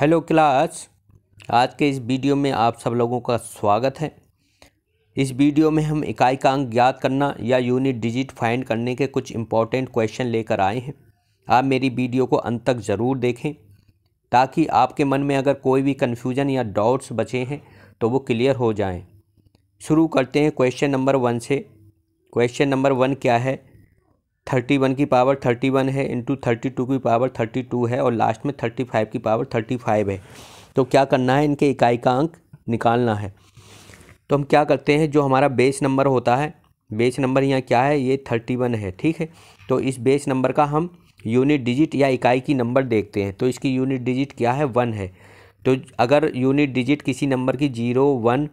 hello class आज के इस वीडियो में आप सब लोगों का स्वागत है इस वीडियो में हम इकाई का अंक ज्ञात करना या यूनिट डिजिट फाइंड करने के कुछ इम्पॉर्टेंट क्वेश्चन लेकर आए हैं आप मेरी वीडियो को अंत तक ज़रूर देखें ताकि आपके मन में अगर कोई भी कन्फ्यूजन या डाउट्स बचे हैं तो वो क्लियर हो जाएँ शुरू करते हैं क्वेश्चन नंबर वन से क्वेश्चन नंबर वन क्या है थर्टी वन की पावर थर्टी वन है इंटू थर्टी टू की पावर थर्टी टू है और लास्ट में थर्टी फाइव की पावर थर्टी फाइव है तो क्या करना है इनके इकाई का अंक निकालना है तो हम क्या करते हैं जो हमारा बेस नंबर होता है बेस नंबर यहाँ क्या है ये थर्टी वन है ठीक है तो इस बेस नंबर का हम यूनिट डिजिट या इकाई की नंबर देखते हैं तो इसकी यूनिट डिजिट क्या है वन है तो अगर यूनिट डिजिट किसी नंबर की जीरो वन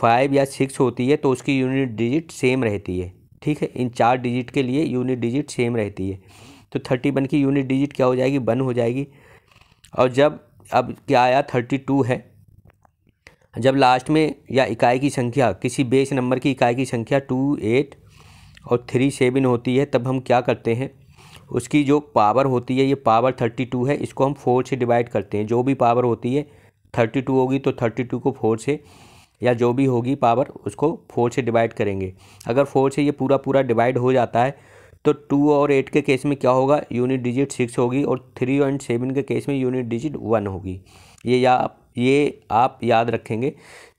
फाइव या सिक्स होती है तो उसकी यूनिट डिजिट सेम रहती है ठीक है इन चार डिजिट के लिए यूनिट डिजिट सेम रहती है तो थर्टी वन की यूनिट डिजिट क्या हो जाएगी वन हो जाएगी और जब अब क्या आया थर्टी टू है जब लास्ट में या इकाई की संख्या किसी बेस नंबर की इकाई की संख्या टू एट और थ्री सेवन होती है तब हम क्या करते हैं उसकी जो पावर होती है ये पावर थर्टी टू है इसको हम फोर से डिवाइड करते हैं जो भी पावर होती है थर्टी टू होगी तो थर्टी टू को फोर से या जो भी होगी पावर उसको फोर से डिवाइड करेंगे अगर फोर से ये पूरा पूरा डिवाइड हो जाता है तो टू और एट के केस में क्या होगा यूनिट डिजिट सिक्स होगी और थ्री एंड सेवन के केस में यूनिट डिजिट वन होगी ये या ये आप याद रखेंगे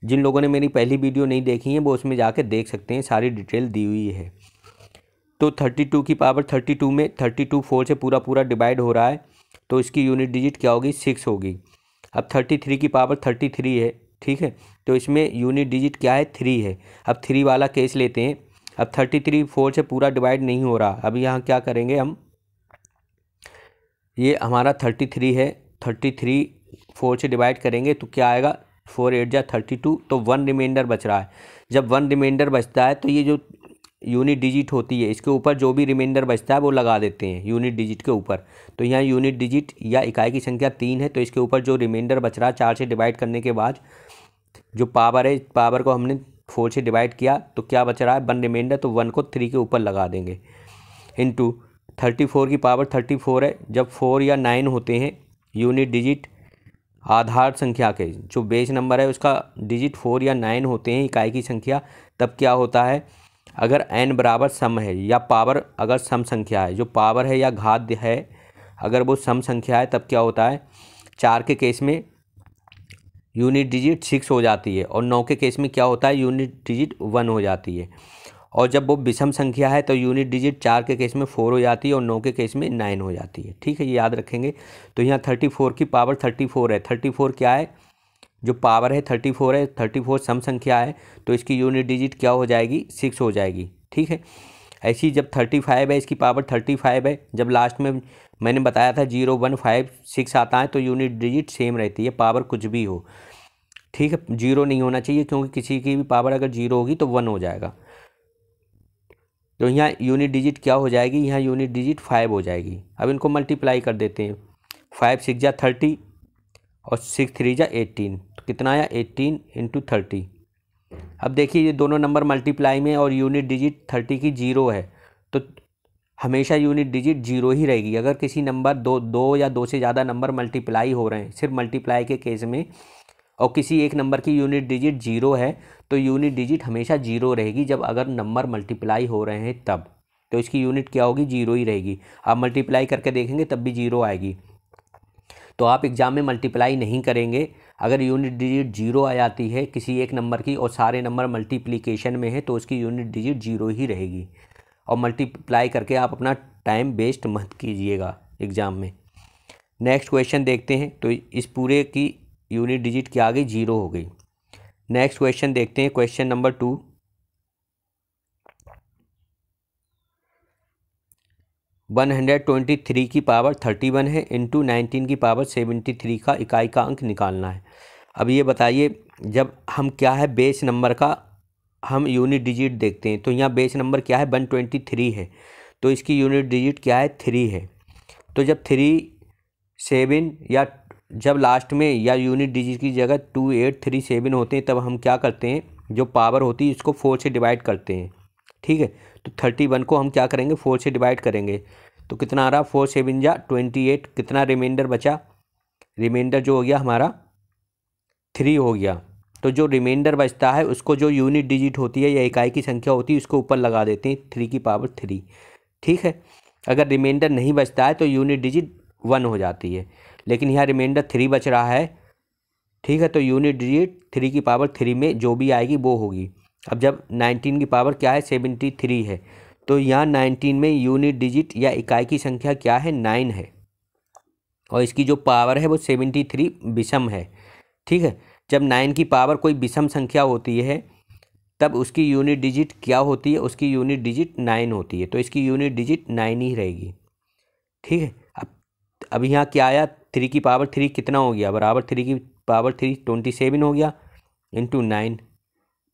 जिन लोगों ने मेरी पहली वीडियो नहीं देखी है वो उसमें जाके देख सकते हैं सारी डिटेल दी हुई है तो थर्टी टू की पावर थर्टी टू में थर्टी टू फोर से पूरा पूरा डिवाइड हो रहा है तो इसकी यूनिट डिजिट क्या होगी सिक्स होगी अब थर्टी थ्री की पावर थर्टी थ्री है ठीक है तो इसमें यूनिट डिजिट क्या है थ्री है अब थ्री वाला केस लेते हैं अब थर्टी थ्री फोर से पूरा डिवाइड नहीं हो रहा अब यहाँ क्या करेंगे हम ये हमारा थर्टी थ्री है थर्टी थ्री फोर से डिवाइड करेंगे तो क्या आएगा फोर एट जा थर्टी टू तो वन रिमाइंडर बच रहा है जब वन रिमाइंडर बचता है तो ये जो यूनिट डिजिट होती है इसके ऊपर जो भी रिमाइंडर बचता है वो लगा देते हैं यूनिट डिजिट के ऊपर तो यहाँ यूनिट डिजिट या इकाई की संख्या तीन है तो इसके ऊपर जो रिमाइंडर बच रहा है चार से डिवाइड करने के बाद जो पावर है पावर को हमने फोर से डिवाइड किया तो क्या बच रहा है वन रिमाइंडर तो वन को थ्री के ऊपर लगा देंगे इंटू थर्टी फोर की पावर थर्टी फोर है जब फोर या नाइन होते हैं यूनिट डिजिट आधार संख्या के जो बेस नंबर है उसका डिजिट फोर या नाइन होते हैं इकाई की संख्या तब क्या होता है अगर एन बराबर सम है या पावर अगर सम संख्या है जो पावर है या घात है अगर वो सम संख्या है तब क्या होता है चार के केस में यूनिट डिजिट सिक्स हो जाती है और नौ के केस में क्या होता है यूनिट डिजिट वन हो जाती है और जब वो विषम संख्या है तो यूनिट डिजिट चार के केस में फोर हो जाती है और नौ के केस में नाइन हो जाती है ठीक है ये याद रखेंगे तो यहाँ थर्टी फोर की पावर थर्टी फोर है थर्टी फोर क्या है जो पावर है थर्टी फोर है थर्टी फोर सम संख्या है तो इसकी यूनिट डिजिट क्या हो जाएगी सिक्स हो जाएगी ठीक है ऐसी जब थर्टी फाइव है इसकी पावर थर्टी फाइव है जब लास्ट में मैंने बताया था जीरो वन फाइव सिक्स आता है तो यूनिट डिजिट सेम रहती है पावर कुछ भी हो ठीक है जीरो नहीं होना चाहिए क्योंकि किसी की भी पावर अगर जीरो होगी तो वन हो जाएगा तो यहाँ यूनिट डिजिट क्या हो जाएगी यहाँ यूनिट डिजिट फाइव हो जाएगी अब इनको मल्टीप्लाई कर देते हैं फाइव सिक्स जा थर्टी और सिक्स थ्री जा एटीन कितना आया एट्टीन इंटू थर्टी अब देखिए ये दोनों नंबर मल्टीप्लाई में और यूनिट डिजिट थर्टी की जीरो है तो हमेशा यूनिट डिजिट जीरो ही रहेगी अगर किसी नंबर दो दो या दो से ज़्यादा नंबर मल्टीप्लाई हो रहे हैं सिर्फ मल्टीप्लाई के केस में और किसी एक नंबर की यूनिट डिजिट जीरो है तो यूनिट डिजिट हमेशा जीरो रहेगी जब अगर नंबर मल्टीप्लाई हो रहे हैं तब तो इसकी यूनिट क्या होगी जीरो ही रहेगी आप मल्टीप्लाई करके देखेंगे तब भी जीरो आएगी तो आप एग्ज़ाम में मल्टीप्लाई नहीं करेंगे अगर यूनिट डिजिट जीरो आ जाती है किसी एक नंबर की और सारे नंबर मल्टीप्लीकेशन में है तो उसकी यूनिट डिजिट जीरो ही रहेगी और मल्टीप्लाई करके आप अपना टाइम वेस्ट मत कीजिएगा एग्ज़ाम में नेक्स्ट क्वेश्चन देखते हैं तो इस पूरे की यूनिट डिजिट क्या आ गई जीरो हो गई नेक्स्ट क्वेश्चन देखते हैं क्वेश्चन नंबर टू 123 की पावर 31 है इंटू नाइनटीन की पावर 73 का इकाई का अंक निकालना है अब ये बताइए जब हम क्या है बेस नंबर का हम यूनिट डिजिट देखते हैं तो यहाँ बेस नंबर क्या है 123 है तो इसकी यूनिट डिजिट क्या है थ्री है तो जब थ्री सेवन या जब लास्ट में या यूनिट डिजिट की जगह टू एट थ्री सेवन होते हैं तब हम क्या करते हैं जो पावर होती है इसको फोर से डिवाइड करते हैं ठीक है तो थर्टी वन को हम क्या करेंगे फोर से डिवाइड करेंगे तो कितना आ रहा फोर सेवनजा ट्वेंटी एट कितना रिमाइंडर बचा रिमाइंडर जो हो गया हमारा थ्री हो गया तो जो रिमाइंडर बचता है उसको जो यूनिट डिजिट होती है या इकाई की संख्या होती है उसको ऊपर लगा देते हैं थ्री की पावर थ्री ठीक है अगर रिमाइंडर नहीं बचता है तो यूनिट डिजिट वन हो जाती है लेकिन यहाँ रिमाइंडर थ्री बच रहा है ठीक है तो यूनिट डिजिट थ्री की पावर थ्री में जो भी आएगी वो होगी अब जब नाइनटीन की पावर क्या है सेवेंटी थ्री है तो यहाँ नाइनटीन में यूनिट डिजिट या इकाई की संख्या क्या है नाइन है और इसकी जो पावर है वो सेवेंटी थ्री विषम है ठीक है जब नाइन की पावर कोई विषम संख्या होती है तब उसकी यूनिट डिजिट क्या होती है उसकी यूनिट डिजिट नाइन होती है तो इसकी यूनिट डिजिट नाइन ही रहेगी ठीक है अब अब यहाँ क्या आया थ्री की पावर थ्री कितना हो गया बराबर थ्री की पावर थ्री ट्वेंटी सेवन हो गया इंटू नाइन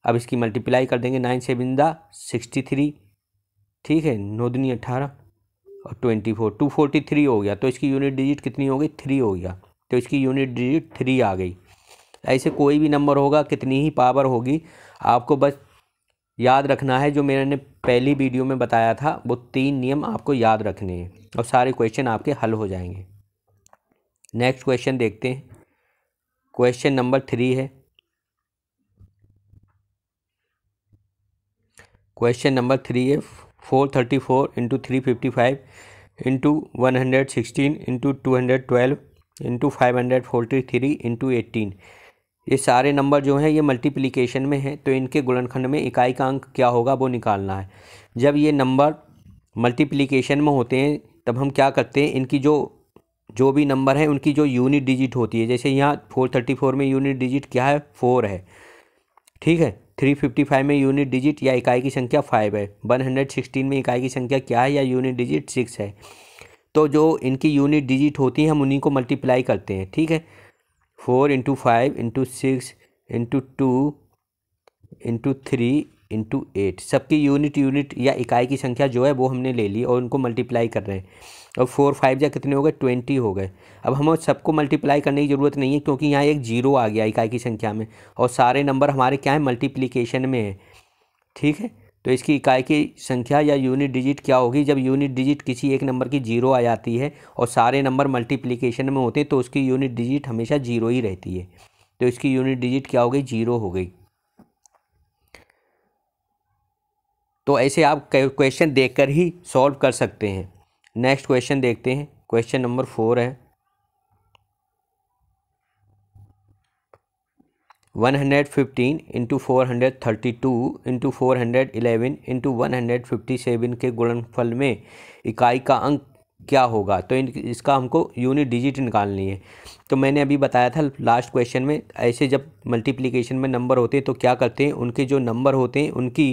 अब इसकी मल्टीप्लाई कर देंगे नाइन से बिंदा सिक्सटी थ्री ठीक है नौ दुनी अट्ठारह और twenty four two forty three हो गया तो इसकी यूनिट डिजिट कितनी हो गई थ्री हो गया तो इसकी यूनिट डिजिट थ्री आ गई ऐसे कोई भी नंबर होगा कितनी ही पावर होगी आपको बस याद रखना है जो मैंने पहली वीडियो में बताया था वो तीन नियम आपको याद रखने हैं और सारे क्वेश्चन आपके हल हो जाएंगे नेक्स्ट क्वेश्चन देखते हैं क्वेश्चन नंबर थ्री है क्वेश्चन नंबर थ्री है four thirty four into three fifty five into one hundred sixteen into two hundred twelve into five hundred forty three into eighteen ये सारे नंबर जो हैं ये multiplication में हैं तो इनके गुणनखंड में इकाई का अंक क्या होगा वो निकालना है जब ये नंबर मल्टीप्लिकेशन में होते हैं तब हम क्या करते हैं इनकी जो जो भी नंबर है उनकी जो यूनिट डिजिट होती है जैसे यहाँ फोर थर्टी फोर में यूनिट डिजिट क्या है फोर है ठीक है 355 में यूनिट डिजिट या इकाई की संख्या फाइव है 116 में इकाई की संख्या क्या है या यूनिट डिजिट सिक्स है तो जो इनकी यूनिट डिजिट होती है हम उन्हीं को मल्टीप्लाई करते हैं ठीक है four into five into six into two into three into eight सबकी यूनिट यूनिट या इकाई की संख्या जो है वो हमने ले ली और उनको मल्टीप्लाई कर रहे हैं और फोर फाइव या कितने हो गए ट्वेंटी हो गए अब हमें सबको मल्टीप्लाई करने की ज़रूरत नहीं है क्योंकि यहाँ एक जीरो आ गया इकाई की संख्या में और सारे नंबर हमारे क्या है मल्टीप्लीकेशन में है ठीक है तो इसकी इकाई की संख्या या यूनिट डिजिट क्या होगी जब यूनिट डिजिट किसी एक नंबर की जीरो आ जाती है और सारे नंबर मल्टीप्लीकेशन में होते हैं तो उसकी यूनिट डिजिट हमेशा जीरो ही रहती है तो इसकी यूनिट डिजिट क्या हो गई जीरो हो गई तो ऐसे आप क्वेश्चन देखकर ही सॉल्व कर सकते हैं नेक्स्ट क्वेश्चन देखते हैं क्वेश्चन नंबर फोर है one hundred fifteen into four hundred thirty two into four hundred eleven into one hundred fifty seven के गुणनफल में इकाई का अंक क्या होगा तो इन इसका हमको यूनिट डिजिट निकालनी है तो मैंने अभी बताया था लास्ट क्वेश्चन में ऐसे जब मल्टीप्लिकेशन में नंबर होते हैं तो क्या करते हैं उनके जो नंबर होते हैं उनकी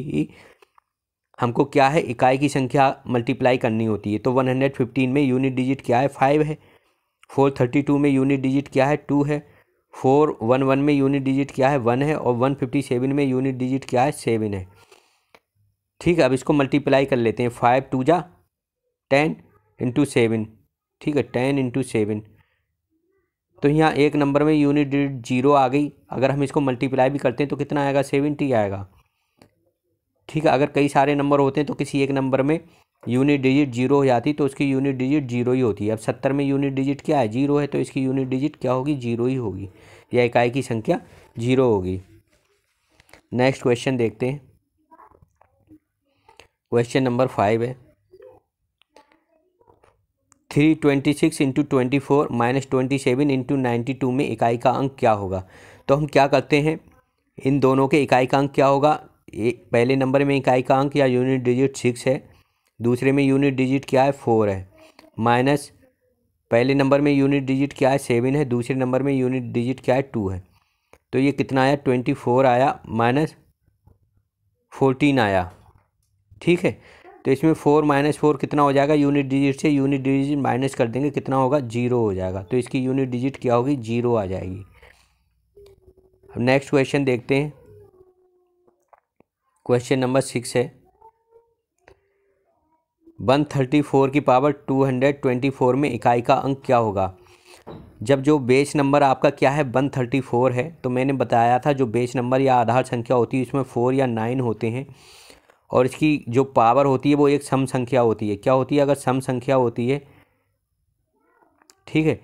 हमको क्या है इकाई की संख्या मल्टीप्लाई करनी होती है तो 115 में यूनिट डिजिट क्या है फाइव है 432 में यूनिट डिजिट क्या है टू है 411 में यूनिट डिजिट क्या है वन है और 157 में यूनिट डिजिट क्या है सेवन है ठीक है अब इसको मल्टीप्लाई कर लेते हैं फाइव टू जा टेन इंटू सेवन ठीक है टेन इंटू सेवन तो यहाँ एक नंबर में यूनिट डिजिट जीरो आ गई अगर हम इसको मल्टीप्लाई भी करते हैं तो कितना आएगा सेवेंटी आएगा ठीक है अगर कई सारे नंबर होते हैं तो किसी एक नंबर में यूनिट डिजिट जीरो हो जाती तो उसकी यूनिट डिजिट जीरो ही होती है अब सत्तर में यूनिट डिजिट क्या है जीरो है तो इसकी यूनिट डिजिट क्या होगी जीरो ही होगी या इकाई की संख्या जीरो होगी नेक्स्ट क्वेश्चन देखते हैं क्वेश्चन नंबर फाइव है three twenty six into twenty four minus twenty seven into ninety two में इकाई का अंक क्या होगा तो हम क्या करते हैं इन दोनों के इकाई का अंक क्या होगा एक पहले नंबर में इकाई का अंक या यूनिट डिजिट सिक्स है दूसरे में यूनिट डिजिट क्या है फोर है माइनस पहले नंबर में यूनिट डिजिट क्या है सेवन है दूसरे नंबर में यूनिट डिजिट क्या है टू है तो ये कितना आया ट्वेंटी फोर आया माइनस फोर्टीन आया ठीक है तो इसमें फोर माइनस फोर कितना हो जाएगा यूनिट डिजिट से यूनिट डिजिट माइनस कर देंगे कितना होगा जीरो हो जाएगा तो इसकी यूनिट डिजिट क्या होगी जीरो आ जाएगी अब नेक्स्ट क्वेश्चन देखते हैं क्वेश्चन नंबर सिक्स है वन थर्टी फोर की power two hundred twenty four में इकाई का अंक क्या होगा जब जो बेस नंबर आपका क्या है वन थर्टी फोर है तो मैंने बताया था जो बेस नंबर या आधार संख्या होती है उसमें फ़ोर या नाइन होते हैं और इसकी जो पावर होती है वो एक सम संख्या होती है क्या होती है अगर सम संख्या होती है ठीक है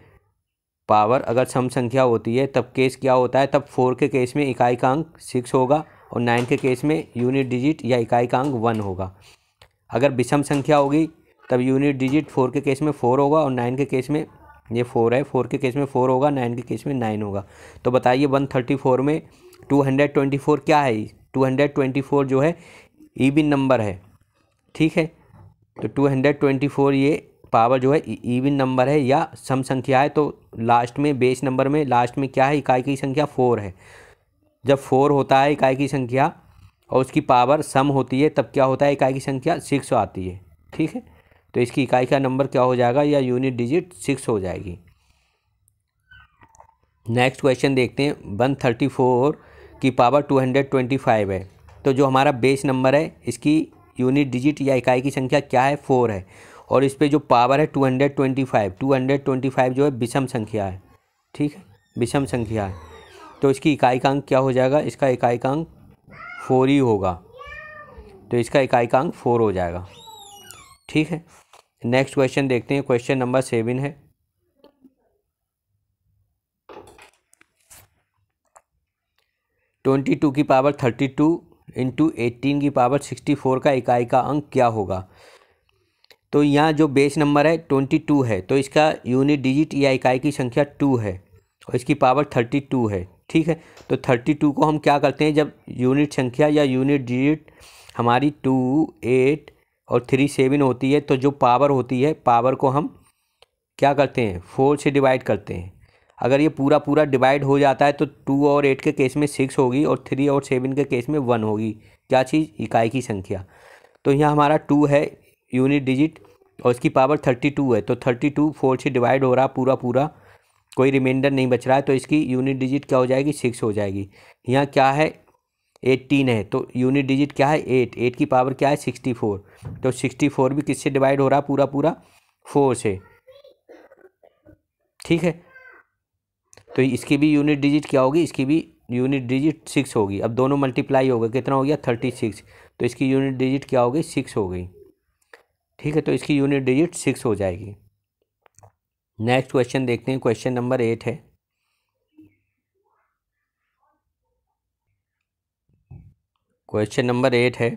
पावर अगर सम संख्या होती है तब केस क्या होता है तब फोर के केस में इकाई का अंक सिक्स होगा और नाइन के केस में यूनिट डिजिट या इकाई का अंक वन होगा अगर विषम संख्या होगी तब यूनिट डिजिट फोर के केस में फ़ोर होगा और नाइन के केस में ये फोर है फोर के केस में फ़ोर होगा नाइन के केस में नाइन होगा तो बताइए वन थर्टी फोर में टू हंड्रेड ट्वेंटी फोर क्या है टू हंड्रेड ट्वेंटी फोर जो है ईविन नंबर है ठीक है तो टू हंड्रेड ट्वेंटी फोर ये पावर जो है ईविन नंबर है या सम संख्या है तो लास्ट में बेस नंबर में लास्ट में क्या है इकाई की संख्या फोर है जब फोर होता है इकाई की संख्या और उसकी पावर सम होती है तब क्या होता है इकाई की संख्या सिक्स आती है ठीक है तो इसकी इकाई का नंबर क्या हो जाएगा या यूनिट डिजिट सिक्स हो जाएगी नेक्स्ट क्वेश्चन देखते हैं वन थर्टी फोर की power two hundred twenty five है तो जो हमारा बेस नंबर है इसकी यूनिट डिजिट या इकाई की संख्या क्या है फोर है और इस पर जो पावर है two hundred twenty five two hundred twenty five जो है विषम संख्या है ठीक है विषम संख्या है तो इसकी इकाईकांक क्या हो जाएगा इसका इकाईकांक फोर ही होगा तो इसका इकाईकांक फोर हो जाएगा ठीक है नेक्स्ट क्वेश्चन देखते हैं क्वेश्चन नंबर सेवन है ट्वेंटी टू की power thirty two into eighteen की पावर सिक्सटी फोर का इकाई का अंक क्या होगा तो यहाँ जो बेस नंबर है ट्वेंटी टू है तो इसका यूनिट डिजिट या इकाई की संख्या टू है और इसकी पावर थर्टी टू है ठीक है तो थर्टी टू को हम क्या करते हैं जब यूनिट संख्या या यूनिट डिजिट हमारी टू एट और थ्री सेवन होती है तो जो पावर होती है पावर को हम क्या करते हैं फोर से डिवाइड करते हैं अगर ये पूरा पूरा डिवाइड हो जाता है तो टू और एट के केस में सिक्स होगी और थ्री और सेवन के केस में वन होगी क्या चीज़ इकाई की संख्या तो यहाँ हमारा टू है यूनिट डिजिट और इसकी पावर थर्टी टू है तो थर्टी टू फोर से डिवाइड हो रहा पूरा पूरा कोई रिमाइंडर नहीं बच रहा है तो इसकी यूनिट डिजिट क्या हो जाएगी सिक्स हो जाएगी यहाँ क्या है एट्टीन है तो यूनिट डिजिट क्या है एट एट की पावर क्या है सिक्सटी फोर तो सिक्सटी फोर भी किससे डिवाइड हो रहा है पूरा पूरा फोर से ठीक है तो इसकी भी यूनिट डिजिट क्या होगी इसकी भी यूनिट डिजिट सिक्स होगी अब दोनों मल्टीप्लाई होगा कितना हो गया थर्टी सिक्स तो इसकी यूनिट डिजिट क्या हो गई सिक्स हो गई ठीक है तो इसकी यूनिट डिजिट सिक्स हो जाएगी नेक्स्ट क्वेश्चन देखते हैं क्वेश्चन नंबर एट है क्वेश्चन नंबर एट है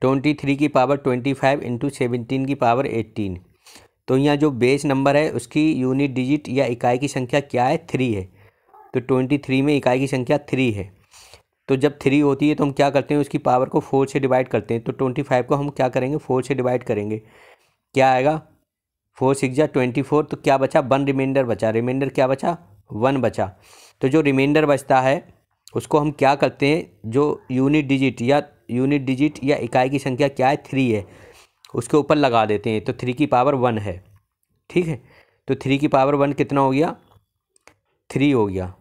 ट्वेंटी थ्री की power twenty five into seventeen की पावर एट्टीन तो यहाँ जो बेस नंबर है उसकी यूनिट डिजिट या इकाई की संख्या क्या है थ्री है तो ट्वेंटी थ्री में इकाई की संख्या थ्री है तो जब थ्री होती है तो हम क्या करते हैं उसकी पावर को फोर से डिवाइड करते हैं तो ट्वेंटी फाइव को हम क्या करेंगे फोर से डिवाइड करेंगे क्या आएगा फोर सिक्स जा ट्वेंटी फोर तो क्या बचा वन रिमाइंडर बचा रिमाइंडर क्या बचा वन बचा तो जो रिमाइंडर बचता है उसको हम क्या करते हैं जो यूनिट डिजिट या यूनिट डिजिट या इकाई की संख्या क्या है थ्री है उसके ऊपर लगा देते हैं तो थ्री की पावर वन है ठीक है तो थ्री की पावर वन कितना हो गया थ्री हो गया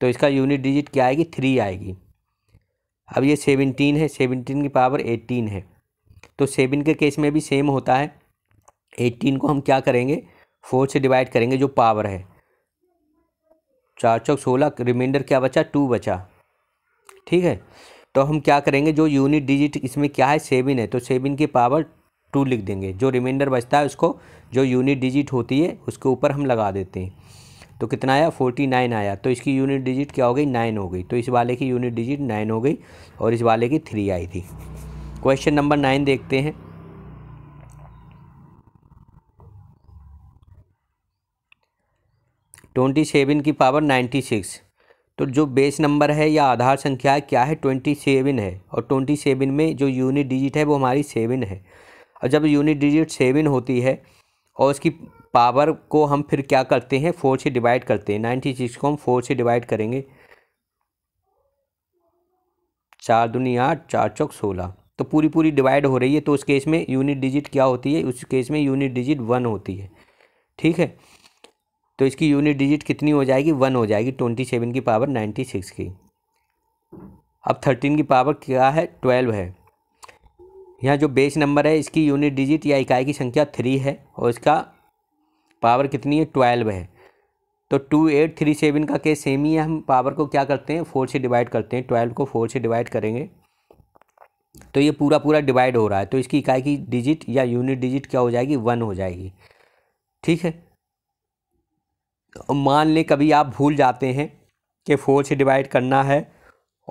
तो इसका यूनिट डिजिट क्या आएगी थ्री आएगी अब ये सेवनटीन है सेवनटीन की पावर एटीन है तो सेवन के केस में भी सेम होता है एट्टीन को हम क्या करेंगे फोर से डिवाइड करेंगे जो पावर है चार चौक सोलह रिमाइंडर क्या बचा टू बचा ठीक है तो हम क्या करेंगे जो यूनिट डिजिट इसमें क्या है सेवन है तो सेवन की पावर टू लिख देंगे जो रिमाइंडर बचता है उसको जो यूनिट डिजिट होती है उसके ऊपर हम लगा देते हैं तो कितना आया फोर्टी नाइन आया तो इसकी यूनिट डिजिट क्या हो गई नाइन हो गई तो इस वाले की यूनिट डिजिट नाइन हो गई और इस वाले की थ्री आई थी क्वेश्चन नंबर नाइन देखते हैं ट्वेंटी सेवन की पावर नाइन्टी सिक्स तो जो बेस नंबर है या आधार संख्या है क्या है ट्वेंटी सेवन है और ट्वेंटी सेवन में जो यूनिट डिजिट है वो हमारी सेवन है और जब यूनिट डिजिट सेवन होती है और उसकी पावर को हम फिर क्या करते हैं फोर से डिवाइड करते हैं नाइन्टी सिक्स को हम फोर से डिवाइड करेंगे चार दुनी आठ चार चौक सोलह तो पूरी पूरी डिवाइड हो रही है तो उस केस में यूनिट डिजिट क्या होती है उस केस में यूनिट डिजिट वन होती है ठीक है तो इसकी यूनिट डिजिट कितनी हो जाएगी वन हो जाएगी ट्वेंटी सेवन की पावर नाइन्टी सिक्स की अब थर्टीन की पावर क्या है ट्वेल्व है यहाँ जो बेस नंबर है इसकी यूनिट डिजिट या इकाई की संख्या थ्री है और इसका पावर कितनी है ट्वेल्व है तो टू एट थ्री सेवन का केस सेम ही है हम पावर को क्या करते हैं फोर से डिवाइड करते हैं ट्वेल्व को फोर से डिवाइड करेंगे तो ये पूरा पूरा डिवाइड हो रहा है तो इसकी इकाई की डिजिट या यूनिट डिजिट क्या हो जाएगी वन हो जाएगी ठीक है मान लें कभी आप भूल जाते हैं कि फोर से डिवाइड करना है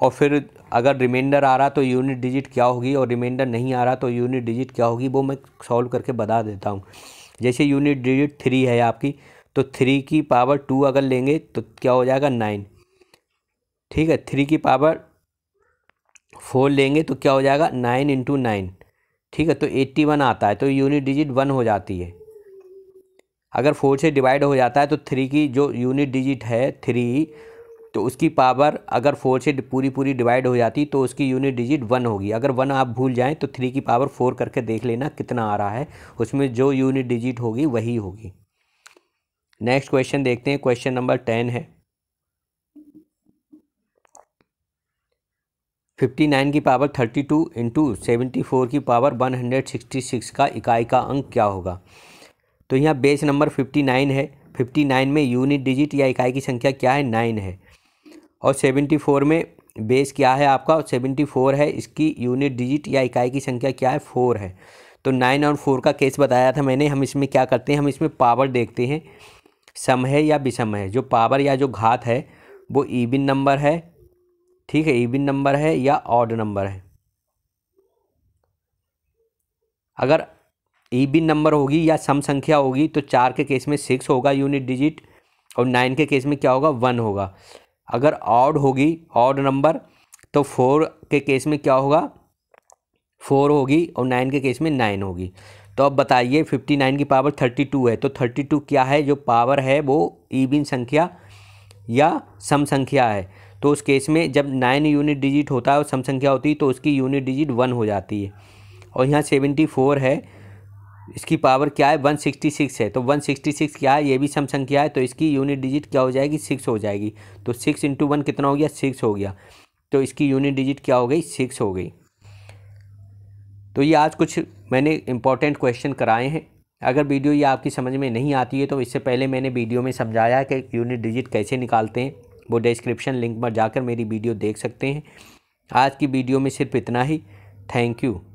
और फिर अगर रिमाइंडर आ रहा तो यूनिट डिजिट क्या होगी और रिमाइंडर नहीं आ रहा तो यूनिट डिजिट क्या होगी वो मैं सॉल्व करके बता देता हूँ जैसे यूनिट डिजिट थ्री है आपकी तो थ्री की पावर टू अगर लेंगे तो क्या हो जाएगा नाइन ठीक है थ्री की पावर फोर लेंगे तो क्या हो जाएगा नाइन इंटू नाइन ठीक है तो एट्टी वन आता है तो यूनिट डिजिट वन हो जाती है अगर फोर से डिवाइड हो जाता है तो थ्री की जो यूनिट डिजिट है थ्री तो उसकी पावर अगर फोर से पूरी पूरी डिवाइड हो जाती तो उसकी यूनिट डिजिट वन होगी अगर वन आप भूल जाएं तो थ्री की पावर फोर करके देख लेना कितना आ रहा है उसमें जो यूनिट डिजिट होगी वही होगी नेक्स्ट क्वेश्चन देखते हैं क्वेश्चन नंबर टेन है फिफ्टी नाइन की power thirty two into seventy four की power one hundred sixty six का इकाई का अंक क्या होगा तो यहाँ बेस नंबर फिफ्टी नाइन है फिफ्टी नाइन में यूनिट डिजिट या इकाई की संख्या क्या है नाइन है और सेवेंटी फोर में बेस क्या है आपका सेवेंटी फोर है इसकी यूनिट डिजिट या इकाई की संख्या क्या है फोर है तो नाइन और फोर का केस बताया था मैंने हम इसमें क्या करते हैं हम इसमें पावर देखते हैं सम है या विषम है जो पावर या जो घात है वो ईबिन नंबर है ठीक है ईबिन नंबर है या ऑड नंबर है अगर ई बिन नंबर होगी या सम संख्या होगी तो चार के केस में सिक्स होगा यूनिट डिजिट और नाइन के केस में क्या होगा वन होगा अगर ऑड होगी ऑड नंबर तो फोर के केस में क्या होगा फोर होगी और नाइन के केस में नाइन होगी तो अब बताइए फिफ्टी नाइन की पावर थर्टी टू है तो थर्टी टू क्या है जो पावर है वो बिन संख्या या सम संख्या है तो उस केस में जब नाइन यूनिट डिजिट होता है और सम संख्या होती है तो उसकी यूनिट डिजिट वन हो जाती है और यहाँ सेवेंटी फोर है इसकी पावर क्या है 166 है तो 166 क्या है ये भी सम संख्या है तो इसकी यूनिट डिजिट क्या हो जाएगी सिक्स हो जाएगी तो सिक्स इंटू वन कितना हो गया सिक्स हो गया तो इसकी यूनिट डिजिट क्या हो गई सिक्स हो गई तो ये आज कुछ मैंने इंपॉर्टेंट क्वेश्चन कराए हैं अगर वीडियो ये आपकी समझ में नहीं आती है तो इससे पहले मैंने वीडियो में समझाया कि यूनिट डिजिट कैसे निकालते हैं वो डिस्क्रिप्शन लिंक पर जाकर मेरी वीडियो देख सकते हैं आज की वीडियो में सिर्फ इतना ही थैंक यू